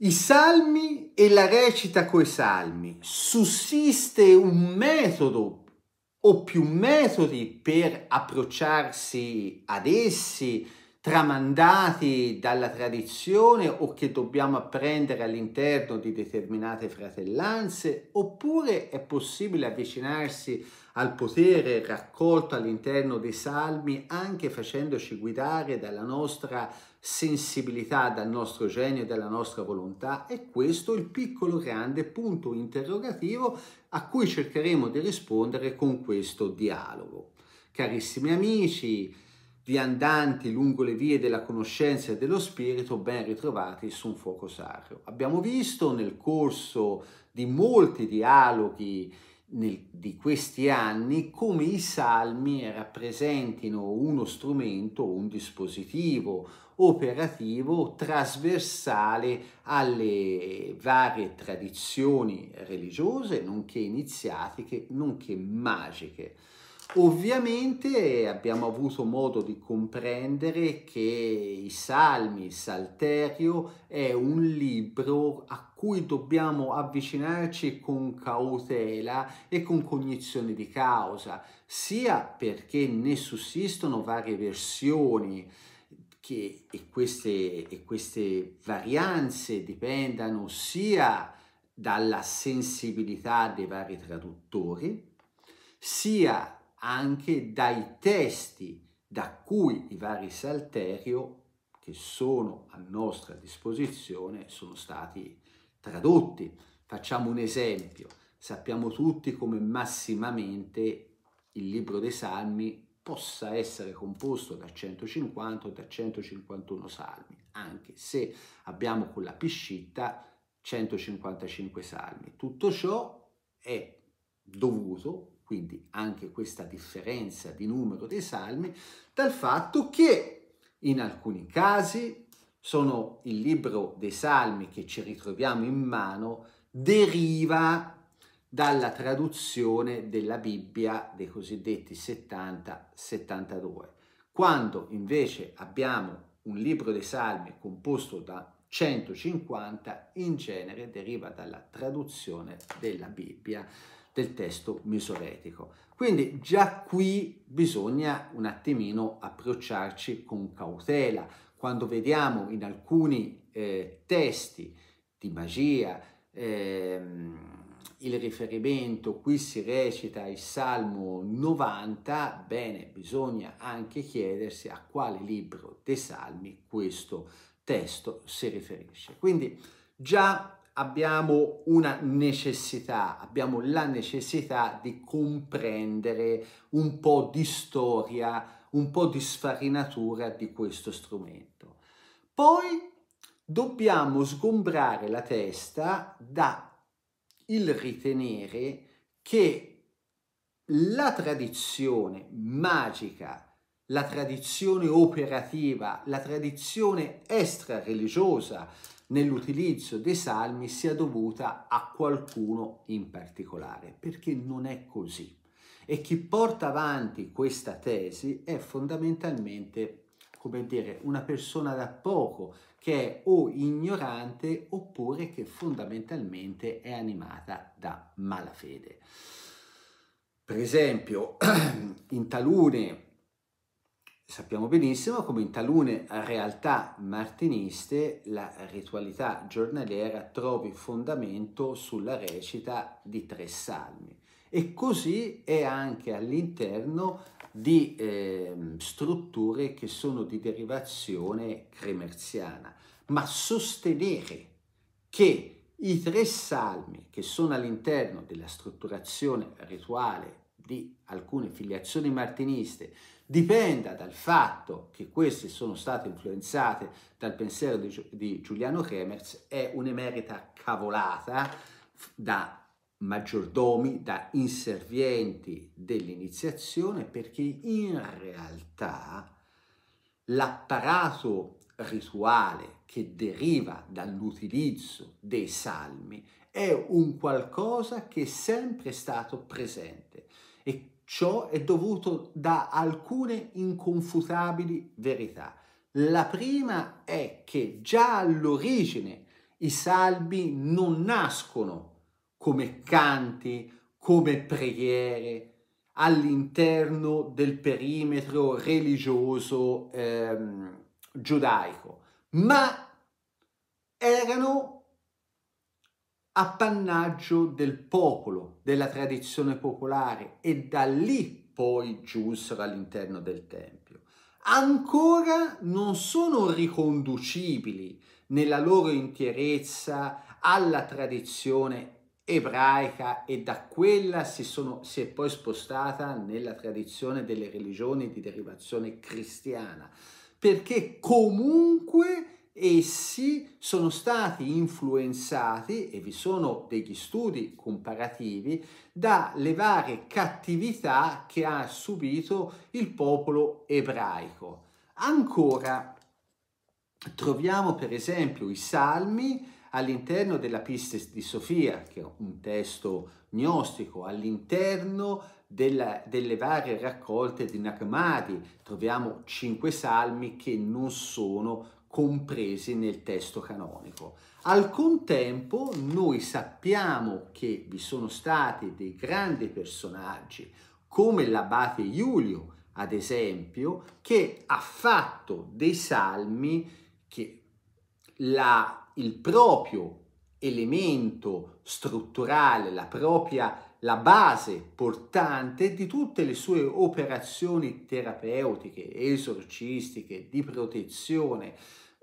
i salmi e la recita coi salmi. Sussiste un metodo o più metodi per approcciarsi ad essi, tramandati dalla tradizione o che dobbiamo apprendere all'interno di determinate fratellanze, oppure è possibile avvicinarsi a al potere raccolto all'interno dei salmi, anche facendoci guidare dalla nostra sensibilità, dal nostro genio e dalla nostra volontà? E questo è il piccolo grande punto interrogativo a cui cercheremo di rispondere con questo dialogo. Carissimi amici, viandanti lungo le vie della conoscenza e dello spirito, ben ritrovati su un fuoco sacro. Abbiamo visto nel corso di molti dialoghi nel, di questi anni come i salmi rappresentino uno strumento, un dispositivo operativo trasversale alle varie tradizioni religiose, nonché iniziatiche, nonché magiche. Ovviamente abbiamo avuto modo di comprendere che i Salmi, il Salterio, è un libro a cui dobbiamo avvicinarci con cautela e con cognizione di causa, sia perché ne sussistono varie versioni che, e, queste, e queste varianze dipendano sia dalla sensibilità dei vari traduttori, sia anche dai testi da cui i vari salterio che sono a nostra disposizione sono stati tradotti. Facciamo un esempio. Sappiamo tutti come massimamente il libro dei salmi possa essere composto da 150 o da 151 salmi, anche se abbiamo con la piscitta 155 salmi. Tutto ciò è dovuto quindi anche questa differenza di numero dei salmi, dal fatto che in alcuni casi sono il libro dei salmi che ci ritroviamo in mano deriva dalla traduzione della Bibbia dei cosiddetti 70-72, quando invece abbiamo un libro dei salmi composto da 150 in genere deriva dalla traduzione della Bibbia del testo misoretico. Quindi già qui bisogna un attimino approcciarci con cautela. Quando vediamo in alcuni eh, testi di magia ehm, il riferimento, qui si recita il Salmo 90, bene, bisogna anche chiedersi a quale libro dei Salmi questo testo si riferisce. Quindi già abbiamo una necessità, abbiamo la necessità di comprendere un po' di storia, un po' di sfarinatura di questo strumento. Poi dobbiamo sgombrare la testa da il ritenere che la tradizione magica, la tradizione operativa, la tradizione extra religiosa, nell'utilizzo dei salmi sia dovuta a qualcuno in particolare, perché non è così. E chi porta avanti questa tesi è fondamentalmente, come dire, una persona da poco che è o ignorante oppure che fondamentalmente è animata da malafede. Per esempio, in talune Sappiamo benissimo come in talune realtà martiniste la ritualità giornaliera trovi fondamento sulla recita di tre salmi e così è anche all'interno di eh, strutture che sono di derivazione cremerziana, ma sostenere che i tre salmi che sono all'interno della strutturazione rituale di alcune filiazioni martiniste dipenda dal fatto che queste sono state influenzate dal pensiero di, di Giuliano Kremers è un'emerita cavolata da maggiordomi, da inservienti dell'iniziazione, perché in realtà l'apparato rituale che deriva dall'utilizzo dei salmi è un qualcosa che è sempre stato presente e Ciò è dovuto da alcune inconfutabili verità. La prima è che già all'origine i salmi non nascono come canti, come preghiere all'interno del perimetro religioso ehm, giudaico, ma erano appannaggio del popolo, della tradizione popolare e da lì poi giunsero all'interno del Tempio. Ancora non sono riconducibili nella loro intierezza alla tradizione ebraica e da quella si, sono, si è poi spostata nella tradizione delle religioni di derivazione cristiana, perché comunque essi sono stati influenzati, e vi sono degli studi comparativi, dalle varie cattività che ha subito il popolo ebraico. Ancora troviamo per esempio i salmi all'interno della Pistes di Sofia, che è un testo gnostico, all'interno della, delle varie raccolte di Nagmadi, troviamo cinque salmi che non sono compresi nel testo canonico. Al contempo noi sappiamo che vi sono stati dei grandi personaggi come l'abate Giulio, ad esempio, che ha fatto dei salmi che la, il proprio elemento strutturale, la propria la base portante di tutte le sue operazioni terapeutiche, esorcistiche, di protezione,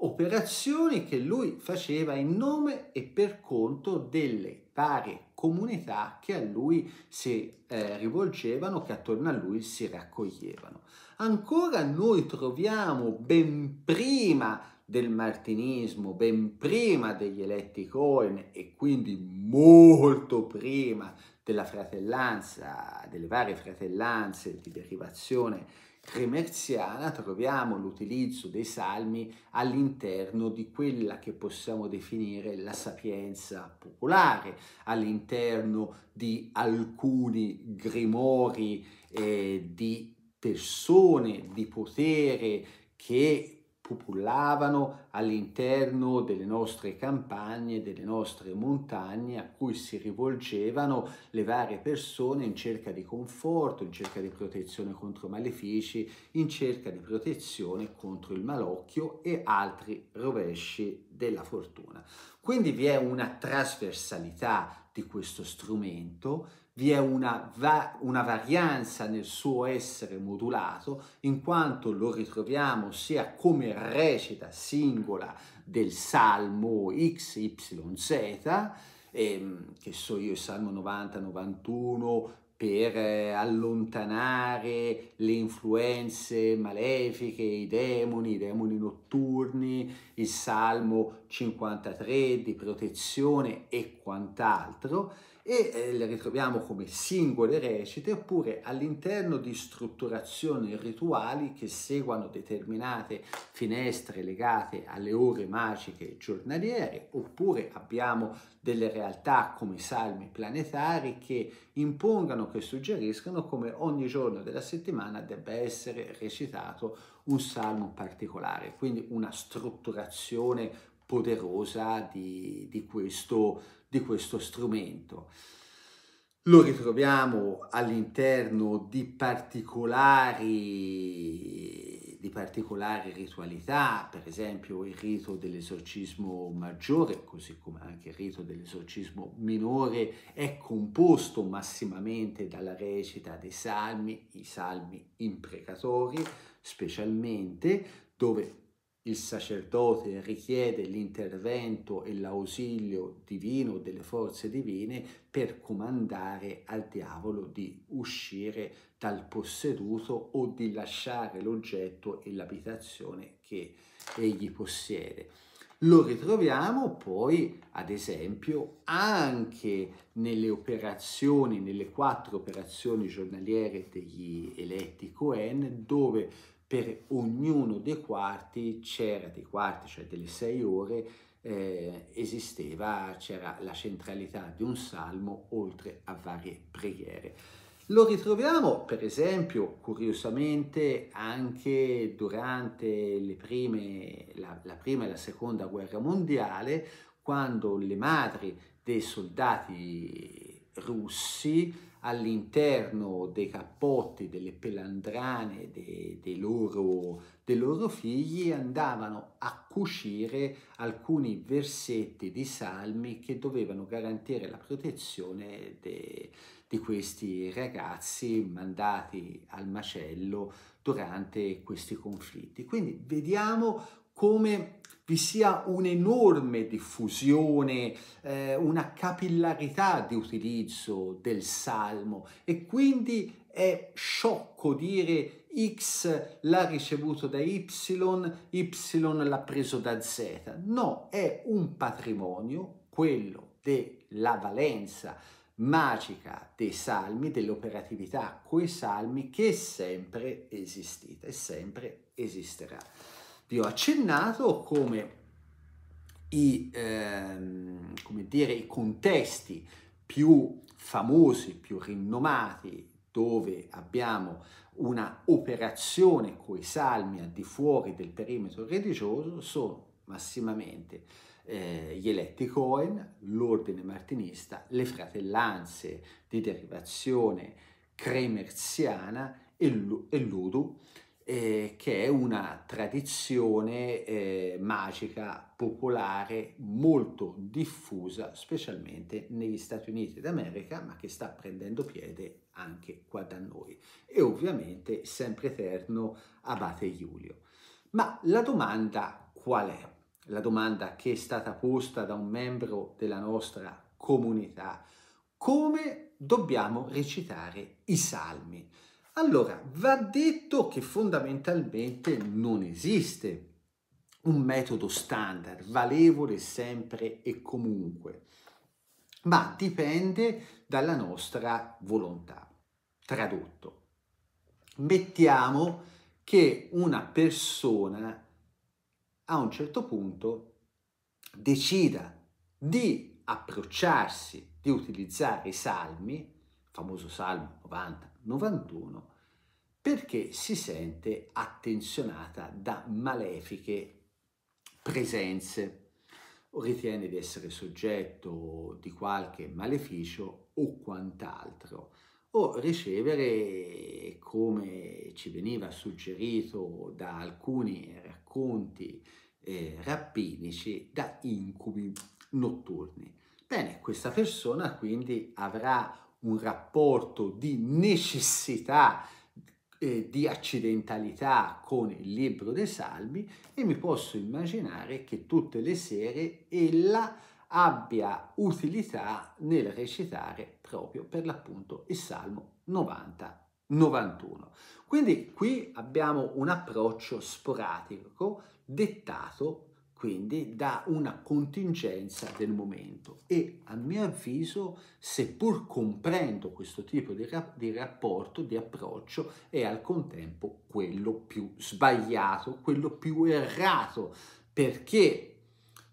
operazioni che lui faceva in nome e per conto delle varie comunità che a lui si eh, rivolgevano, che attorno a lui si raccoglievano. Ancora noi troviamo ben prima del martinismo, ben prima degli eletti coin e quindi molto prima della fratellanza, delle varie fratellanze di derivazione Cremerziana troviamo l'utilizzo dei salmi all'interno di quella che possiamo definire la sapienza popolare, all'interno di alcuni grimori eh, di persone di potere che trupullavano all'interno delle nostre campagne, delle nostre montagne, a cui si rivolgevano le varie persone in cerca di conforto, in cerca di protezione contro malefici, in cerca di protezione contro il malocchio e altri rovesci della fortuna. Quindi vi è una trasversalità di questo strumento vi è una, va- una, varianza nel suo essere modulato, in quanto lo ritroviamo sia come recita singola del Salmo XYZ, ehm, che so io, il Salmo 90-91, per eh, allontanare le influenze malefiche, i demoni, i demoni notturni, il Salmo 53, di protezione e quant'altro, e eh, le ritroviamo come singole recite oppure all'interno di strutturazioni rituali che seguono determinate finestre legate alle ore magiche giornaliere, oppure abbiamo delle realtà come salmi planetari che impongano, che suggeriscono come ogni giorno della settimana debba essere recitato un salmo particolare, quindi una strutturazione poderosa di, di, questo, di questo strumento. Lo ritroviamo all'interno di particolari, di particolari ritualità, per esempio il rito dell'esorcismo maggiore, così come anche il rito dell'esorcismo minore, è composto massimamente dalla recita dei salmi, i salmi imprecatori specialmente, dove il sacerdote richiede l'intervento e l'ausilio divino delle forze divine per comandare al diavolo di uscire dal posseduto o di lasciare l'oggetto e l'abitazione che egli possiede. Lo ritroviamo poi, ad esempio, anche nelle operazioni, nelle quattro operazioni giornaliere degli eletti Cohen, dove per ognuno dei quarti c'era dei quarti, cioè delle sei ore, eh, esisteva, c'era la centralità di un salmo oltre a varie preghiere. Lo ritroviamo per esempio curiosamente anche durante prime, la, la prima e la seconda guerra mondiale quando le madri dei soldati russi all'interno dei cappotti, delle pelandrane dei, dei, loro, dei, loro, figli andavano a cucire alcuni versetti di salmi che dovevano garantire la protezione de, di questi ragazzi mandati al macello durante questi conflitti. Quindi vediamo come vi sia un'enorme diffusione, eh, una capillarità di utilizzo del salmo e quindi è sciocco dire X l'ha ricevuto da Y, Y l'ha preso da Z. No, è un patrimonio, quello della valenza magica dei salmi, dell'operatività coi salmi che è sempre esistita e sempre esisterà vi ho accennato come i, ehm, come dire, i contesti più famosi, più rinomati, dove abbiamo una operazione coi salmi al di fuori del perimetro religioso, sono massimamente eh, gli eletti Cohen, l'ordine martinista, le fratellanze di derivazione cremerziana e, e l'Udu, eh, che è una tradizione eh, magica popolare molto diffusa, specialmente negli Stati Uniti d'America, ma che sta prendendo piede anche qua da noi. E ovviamente sempre eterno Abate Giulio. Ma la domanda qual è? La domanda che è stata posta da un membro della nostra comunità. Come dobbiamo recitare i salmi? Allora, va detto che fondamentalmente non esiste un metodo standard, valevole sempre e comunque, ma dipende dalla nostra volontà. Tradotto, mettiamo che una persona a un certo punto decida di approcciarsi, di utilizzare i salmi famoso Salmo 90, 91, perché si sente attenzionata da malefiche presenze o ritiene di essere soggetto di qualche maleficio o quant'altro o ricevere, come ci veniva suggerito da alcuni racconti eh, rabbinici, da incubi notturni. Bene, questa persona quindi avrà un rapporto di necessità eh, di accidentalità con il libro dei salmi e mi posso immaginare che tutte le sere ella abbia utilità nel recitare proprio per l'appunto il Salmo 90 91. Quindi qui abbiamo un approccio sporadico dettato quindi da una contingenza del momento e a mio avviso seppur comprendo questo tipo di, ra- di, rapporto, di approccio è al contempo quello più sbagliato, quello più errato perché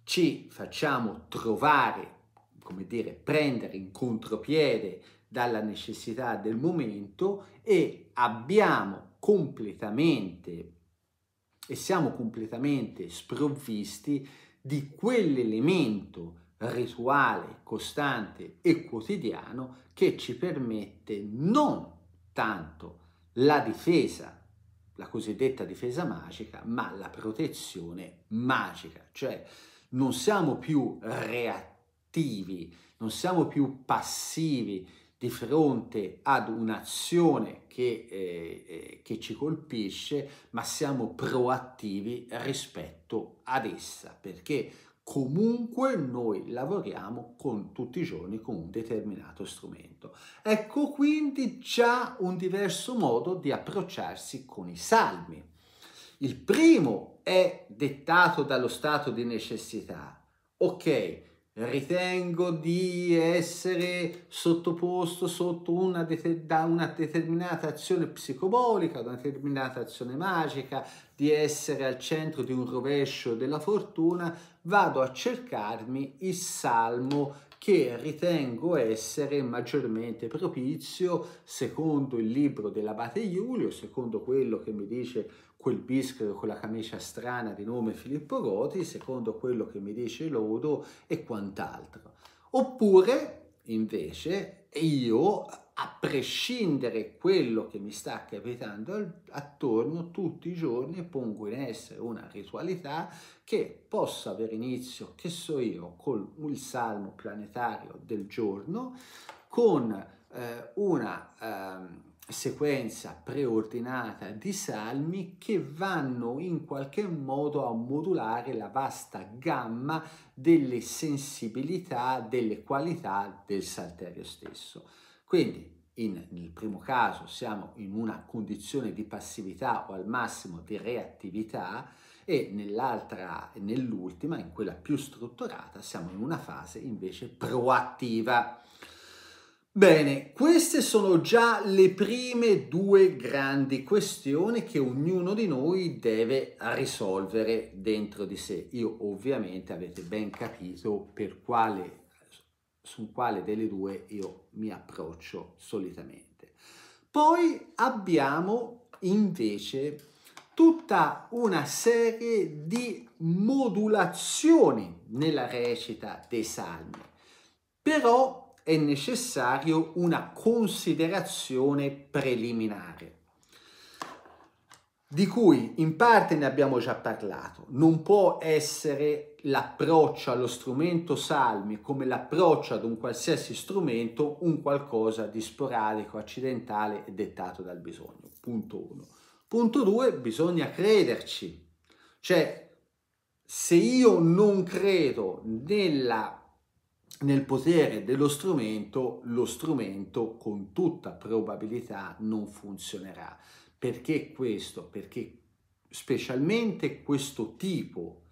ci facciamo trovare, come dire, prendere in contropiede dalla necessità del momento e abbiamo completamente e siamo completamente sprovvisti di quell'elemento rituale, costante e quotidiano che ci permette non tanto la difesa la cosiddetta difesa magica, ma la protezione magica, cioè non siamo più reattivi, non siamo più passivi di fronte ad un'azione che, eh, eh, che, ci colpisce, ma siamo proattivi rispetto ad essa, perché comunque noi lavoriamo con tutti i giorni con un determinato strumento. Ecco quindi già un diverso modo di approcciarsi con i salmi. Il primo è dettato dallo stato di necessità. Ok, ritengo di essere sottoposto sotto una, da una determinata azione psicobolica, da una determinata azione magica, di essere al centro di un rovescio della fortuna, vado a cercarmi il salmo che ritengo essere maggiormente propizio, secondo il libro dell'Abate Giulio, secondo quello che mi dice quel bischero con la camicia strana di nome Filippo Roti, secondo quello che mi dice Lodo e quant'altro. Oppure, invece, io, a prescindere quello che mi sta capitando attorno, tutti i giorni pongo in essere una ritualità che possa avere inizio, che so io, con il salmo planetario del giorno, con eh, una... Eh, sequenza preordinata di salmi che vanno in qualche modo a modulare la vasta gamma delle sensibilità, delle qualità del salterio stesso. Quindi in, nel primo caso siamo in una condizione di passività o al massimo di reattività e nell'altra, nell'ultima, in quella più strutturata, siamo in una fase invece proattiva. Bene, queste sono già le prime due grandi questioni che ognuno di noi deve risolvere dentro di sé. Io ovviamente avete ben capito per quale, su quale delle due io mi approccio solitamente. Poi abbiamo invece tutta una serie di modulazioni nella recita dei salmi, però è necessario una considerazione preliminare di cui in parte ne abbiamo già parlato, non può essere l'approccio allo strumento salmi come l'approccio ad un qualsiasi strumento un qualcosa di sporadico, accidentale e dettato dal bisogno. Punto 1. Punto 2, bisogna crederci. Cioè, se io non credo nella nel potere dello strumento, lo strumento con tutta probabilità non funzionerà. Perché questo? Perché specialmente questo tipo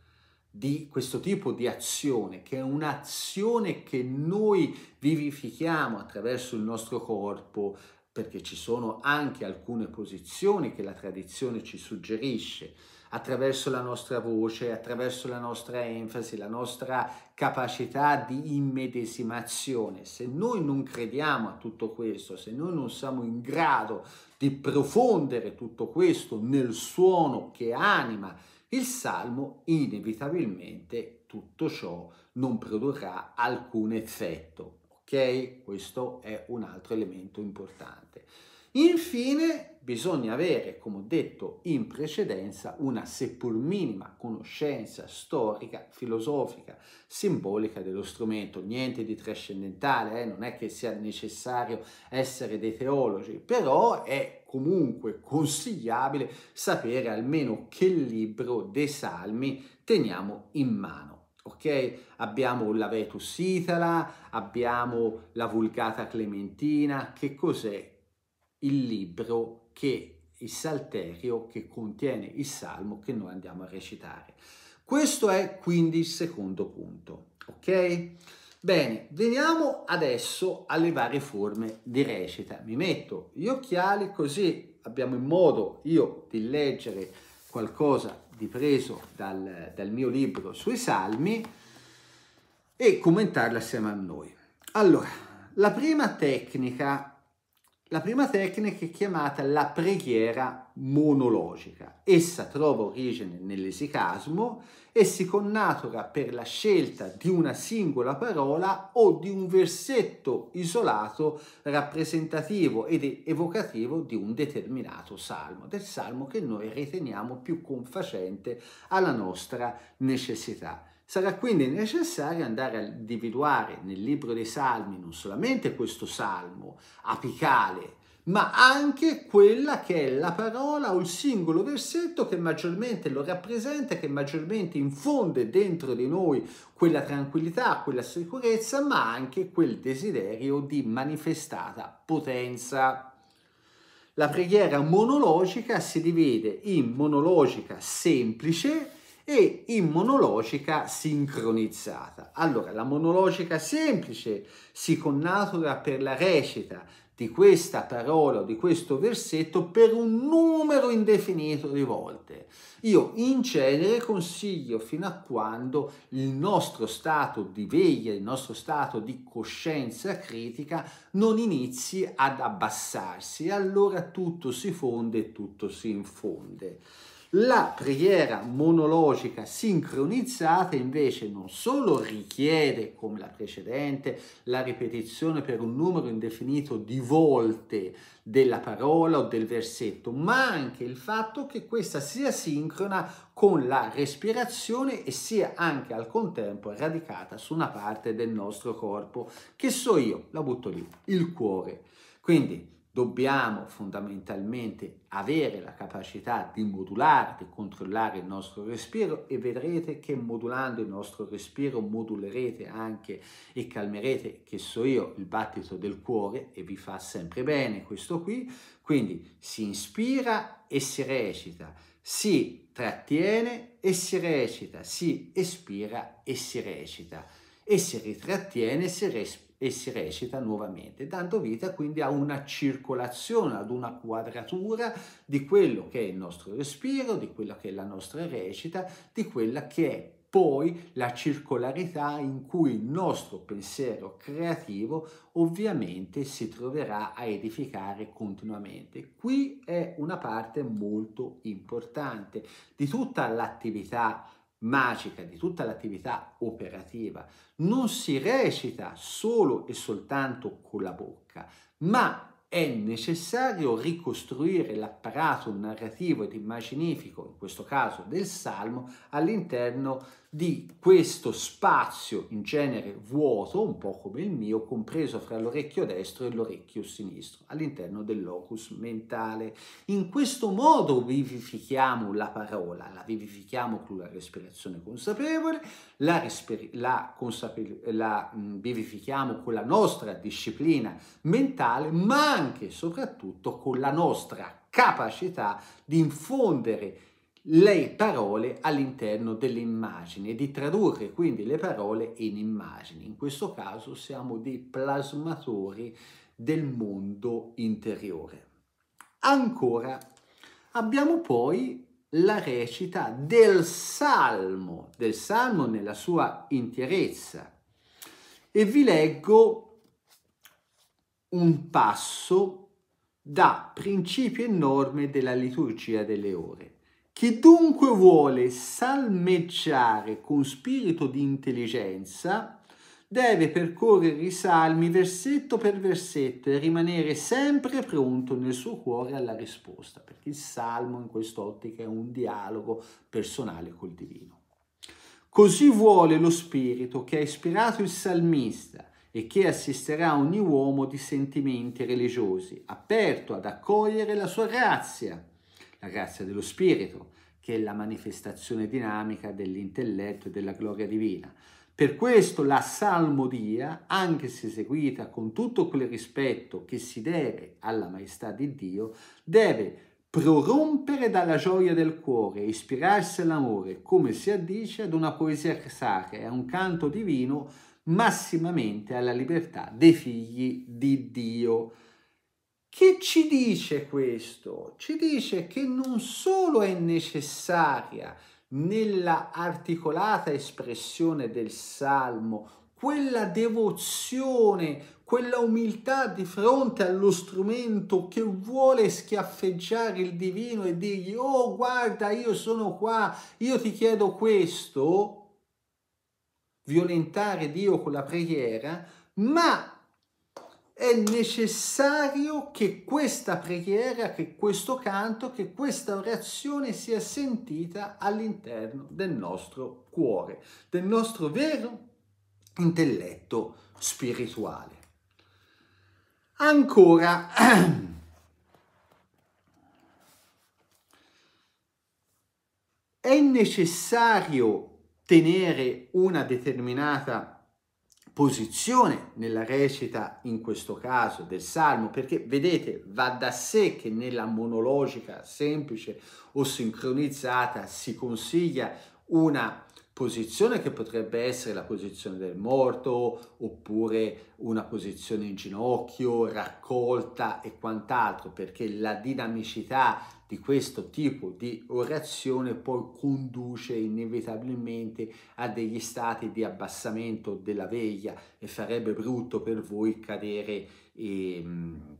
di questo tipo di azione, che è un'azione che noi vivifichiamo attraverso il nostro corpo, perché ci sono anche alcune posizioni che la tradizione ci suggerisce, attraverso la nostra voce, attraverso la nostra enfasi, la nostra capacità di immedesimazione. Se noi non crediamo a tutto questo, se noi non siamo in grado di profondere tutto questo nel suono che anima il salmo, inevitabilmente tutto ciò non produrrà alcun effetto. Ok? Questo è un altro elemento importante. Infine, bisogna avere, come ho detto in precedenza, una seppur minima conoscenza storica, filosofica, simbolica dello strumento. Niente di trascendentale, eh? non è che sia necessario essere dei teologi, però è comunque consigliabile sapere almeno che libro dei Salmi teniamo in mano. Okay? Abbiamo la Vetus Itala, abbiamo la Vulgata Clementina, che cos'è? il libro che il salterio che contiene il salmo che noi andiamo a recitare. Questo è quindi il secondo punto, ok? Bene, veniamo adesso alle varie forme di recita. Mi metto gli occhiali così abbiamo in modo io di leggere qualcosa di preso dal, dal mio libro sui salmi e commentarla assieme a noi. Allora, la prima tecnica la prima tecnica è chiamata la preghiera monologica. Essa trova origine nell'esicasmo e si connatura per la scelta di una singola parola o di un versetto isolato rappresentativo ed evocativo di un determinato salmo, del salmo che noi riteniamo più confacente alla nostra necessità. Sarà quindi necessario andare a individuare nel libro dei salmi non solamente questo salmo apicale, ma anche quella che è la parola o il singolo versetto che maggiormente lo rappresenta, che maggiormente infonde dentro di noi quella tranquillità, quella sicurezza, ma anche quel desiderio di manifestata potenza. La preghiera monologica si divide in monologica semplice, e in monologica sincronizzata. Allora, la monologica semplice si connatura per la recita di questa parola o di questo versetto per un numero indefinito di volte. Io in genere consiglio fino a quando il nostro stato di veglia, il nostro stato di coscienza critica non inizi ad abbassarsi, allora tutto si fonde e tutto si infonde. La preghiera monologica sincronizzata invece non solo richiede, come la precedente, la ripetizione per un numero indefinito di volte della parola o del versetto, ma anche il fatto che questa sia sincrona con la respirazione e sia anche al contempo radicata su una parte del nostro corpo, che so io, la butto lì, il cuore. Quindi dobbiamo fondamentalmente avere la capacità di modulare, di controllare il nostro respiro e vedrete che modulando il nostro respiro modulerete anche e calmerete, che so io, il battito del cuore e vi fa sempre bene questo qui. Quindi si inspira e si recita, si trattiene e si recita, si espira e si recita e si ritrattiene e si respira e si recita nuovamente, dando vita quindi a una circolazione, ad una quadratura di quello che è il nostro respiro, di quella che è la nostra recita, di quella che è poi la circolarità in cui il nostro pensiero creativo ovviamente si troverà a edificare continuamente. Qui è una parte molto importante di tutta l'attività magica di tutta l'attività operativa non si recita solo e soltanto con la bocca, ma è necessario ricostruire l'apparato narrativo ed immaginifico, in questo caso del Salmo, all'interno di questo spazio in genere vuoto, un po' come il mio, compreso fra l'orecchio destro e l'orecchio sinistro, all'interno del locus mentale. In questo modo vivifichiamo la parola, la vivifichiamo con la respirazione consapevole, la, resper- la, consape- la mh, mm, vivifichiamo con la nostra disciplina mentale, ma anche e soprattutto con la nostra capacità di infondere le parole all'interno delle immagini e di tradurre quindi le parole in immagini. In questo caso siamo dei plasmatori del mondo interiore. Ancora, abbiamo poi la recita del Salmo, del Salmo nella sua interezza. E vi leggo un passo da principi e norme della liturgia delle ore. Chi dunque vuole salmeggiare con spirito di intelligenza deve percorrere i salmi versetto per versetto e rimanere sempre pronto nel suo cuore alla risposta, perché il salmo in quest'ottica è un dialogo personale col divino. Così vuole lo spirito che ha ispirato il salmista e che assisterà ogni uomo di sentimenti religiosi, aperto ad accogliere la sua grazia la grazia dello Spirito, che è la manifestazione dinamica dell'intelletto e della gloria divina. Per questo la salmodia, anche se eseguita con tutto quel rispetto che si deve alla maestà di Dio, deve prorompere dalla gioia del cuore, ispirarsi all'amore, come si addice ad una poesia sacra, a un canto divino massimamente alla libertà dei figli di Dio. Che ci dice questo? Ci dice che non solo è necessaria nella articolata espressione del salmo quella devozione, quella umiltà di fronte allo strumento che vuole schiaffeggiare il divino e dirgli oh guarda io sono qua, io ti chiedo questo, violentare Dio con la preghiera, ma è necessario che questa preghiera, che questo canto, che questa orazione sia sentita all'interno del nostro cuore, del nostro vero intelletto spirituale. Ancora, è necessario tenere una determinata posizione nella recita in questo caso del salmo perché vedete va da sé che nella monologica semplice o sincronizzata si consiglia una posizione che potrebbe essere la posizione del morto oppure una posizione in ginocchio raccolta e quant'altro perché la dinamicità di questo tipo di orazione poi conduce inevitabilmente a degli stati di abbassamento della veglia e farebbe brutto per voi cadere, e, ehm,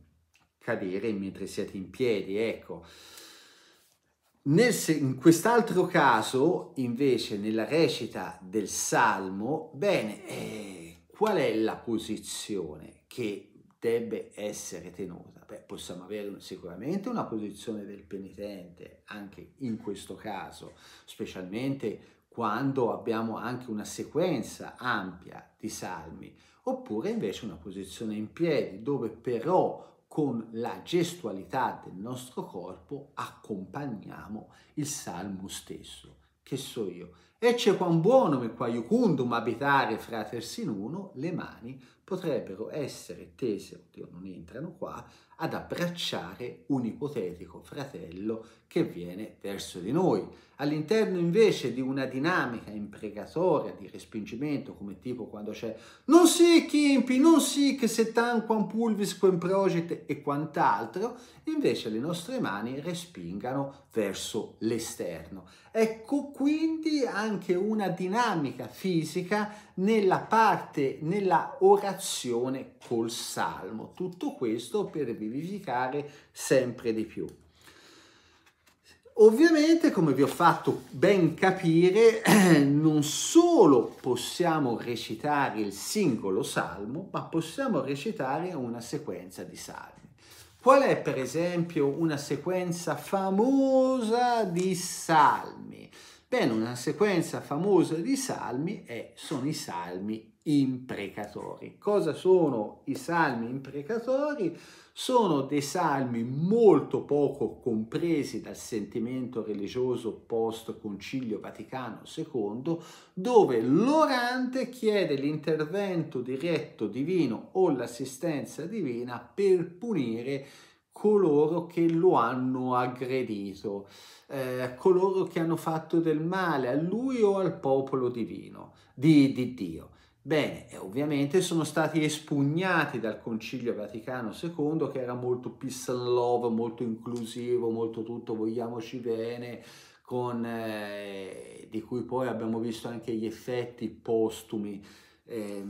cadere mentre siete in piedi, ecco. Nel, in quest'altro caso, invece, nella recita del Salmo, bene, eh, qual è la posizione che debba essere tenuta? beh, possiamo avere sicuramente una posizione del penitente anche in questo caso, specialmente quando abbiamo anche una sequenza ampia di salmi, oppure invece una posizione in piedi dove però con la gestualità del nostro corpo accompagniamo il salmo stesso. Che so io? E c'è quam buono e qua iucundum abitare fratersi in uno, le mani potrebbero essere tese, oddio non entrano qua, ad abbracciare un ipotetico fratello che viene verso di noi. All'interno invece di una dinamica impregatoria di respingimento, come tipo quando c'è non si impi, non si che se setanquam pulvis quem progite e quant'altro, invece le nostre mani respingano verso l'esterno. Ecco quindi anche una dinamica fisica nella parte, nella orazione col salmo. Tutto questo per vivificare sempre di più. Ovviamente, come vi ho fatto ben capire, non solo possiamo recitare il singolo salmo, ma possiamo recitare una sequenza di salmi. Qual è per esempio una sequenza famosa di salmi? Bene, una sequenza famosa di salmi è, sono i salmi imprecatori. Cosa sono i salmi imprecatori? Sono dei salmi molto poco compresi dal sentimento religioso post Concilio Vaticano II, dove l'orante chiede l'intervento diretto divino o l'assistenza divina per punire coloro che lo hanno aggredito, eh, coloro che hanno fatto del male a lui o al popolo divino, di, di Dio. Bene, ovviamente sono stati espugnati dal Concilio Vaticano II che era molto peace and love, molto inclusivo, molto tutto vogliamoci bene, con, eh, di cui poi abbiamo visto anche gli effetti postumi. Eh,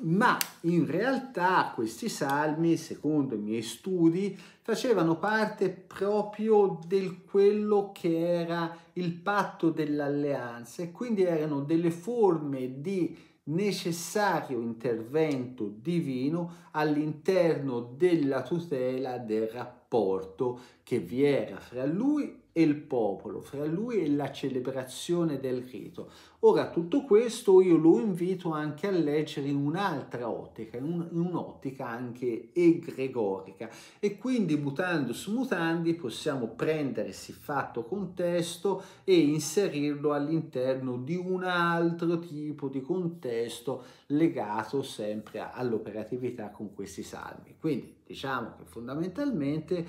ma in realtà questi salmi, secondo i miei studi, facevano parte proprio di quello che era il patto dell'alleanza e quindi erano delle forme di necessario intervento divino all'interno della tutela del rapporto che vi era fra lui e il popolo, fra lui e la celebrazione del rito. Ora tutto questo io lo invito anche a leggere in un'altra ottica, in un'ottica anche egregorica e quindi mutandus mutandi possiamo prendere siffatto contesto e inserirlo all'interno di un altro tipo di contesto legato sempre all'operatività con questi salmi. Quindi diciamo che fondamentalmente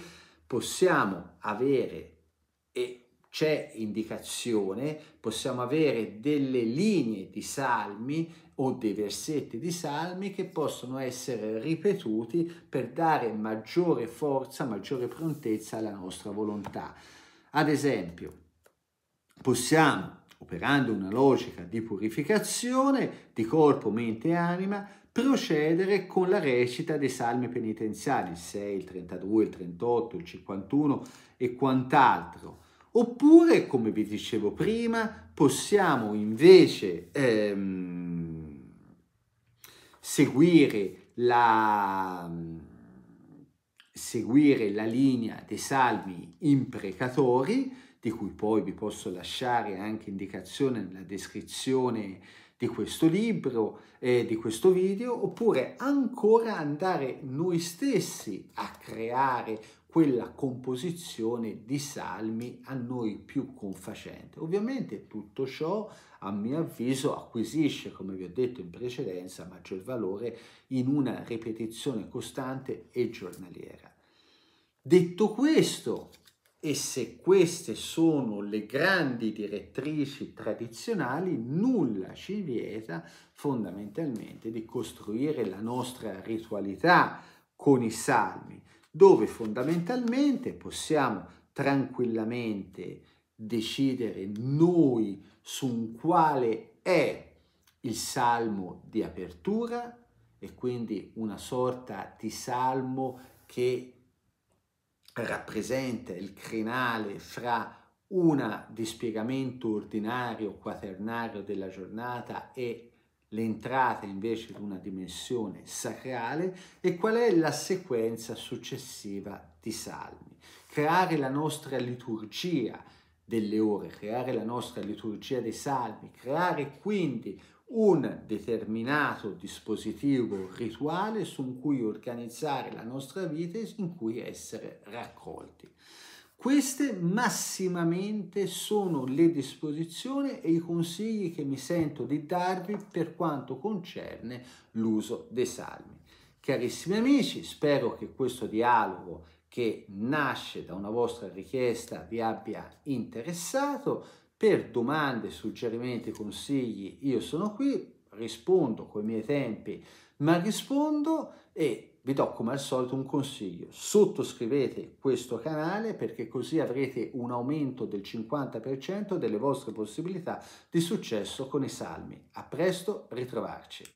possiamo avere e c'è indicazione, possiamo avere delle linee di salmi o dei versetti di salmi che possono essere ripetuti per dare maggiore forza, maggiore prontezza alla nostra volontà. Ad esempio, possiamo, operando una logica di purificazione di corpo, mente e anima, procedere con la recita dei salmi penitenziali, il 6, il 32, il 38, il 51 e quant'altro Oppure, come vi dicevo prima, possiamo invece ehm, seguire, la, seguire la linea dei salmi imprecatori, di cui poi vi posso lasciare anche indicazione nella descrizione di questo libro e eh, di questo video, oppure ancora andare noi stessi a creare quella composizione di salmi a noi più confacente. Ovviamente tutto ciò, a mio avviso, acquisisce, come vi ho detto in precedenza, maggior valore in una ripetizione costante e giornaliera. Detto questo, e se queste sono le grandi direttrici tradizionali, nulla ci vieta fondamentalmente di costruire la nostra ritualità con i salmi, dove fondamentalmente possiamo tranquillamente decidere noi su quale è il salmo di apertura e quindi una sorta di salmo che rappresenta il crinale fra un dispiegamento ordinario quaternario della giornata e l'entrata invece in una dimensione sacrale e qual è la sequenza successiva di salmi. Creare la nostra liturgia delle ore, creare la nostra liturgia dei salmi, creare quindi un determinato dispositivo rituale su cui organizzare la nostra vita e in cui essere raccolti. Queste massimamente sono le disposizioni e i consigli che mi sento di darvi per quanto concerne l'uso dei salmi. Carissimi amici, spero che questo dialogo che nasce da una vostra richiesta vi abbia interessato. Per domande, suggerimenti, consigli, io sono qui, rispondo con i miei tempi, ma rispondo e vi do come al solito un consiglio, sottoscrivete questo canale perché così avrete un aumento del 50% delle vostre possibilità di successo con i salmi. A presto, ritrovarci.